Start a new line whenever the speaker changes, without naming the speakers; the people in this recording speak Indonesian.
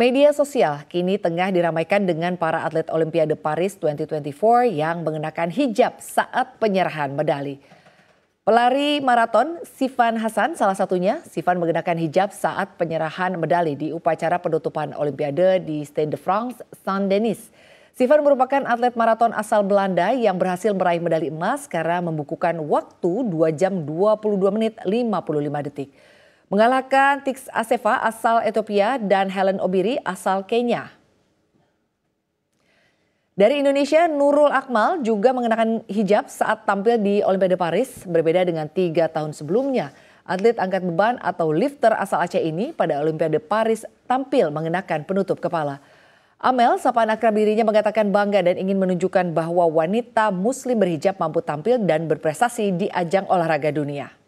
Media sosial kini tengah diramaikan dengan para atlet Olimpiade Paris 2024 yang mengenakan hijab saat penyerahan medali. Pelari maraton Sivan Hasan salah satunya, Sivan mengenakan hijab saat penyerahan medali di upacara penutupan Olimpiade di Stade de France Saint-Denis. Sivan merupakan atlet maraton asal Belanda yang berhasil meraih medali emas karena membukukan waktu 2 jam 22 menit 55 detik mengalahkan Tix Aseva asal Ethiopia dan Helen Obiri asal Kenya. Dari Indonesia, Nurul Akmal juga mengenakan hijab saat tampil di Olimpiade Paris, berbeda dengan tiga tahun sebelumnya. Atlet angkat beban atau lifter asal Aceh ini pada Olimpiade Paris tampil mengenakan penutup kepala. Amel, sapaan akrab dirinya mengatakan bangga dan ingin menunjukkan bahwa wanita muslim berhijab mampu tampil dan berprestasi di ajang olahraga dunia.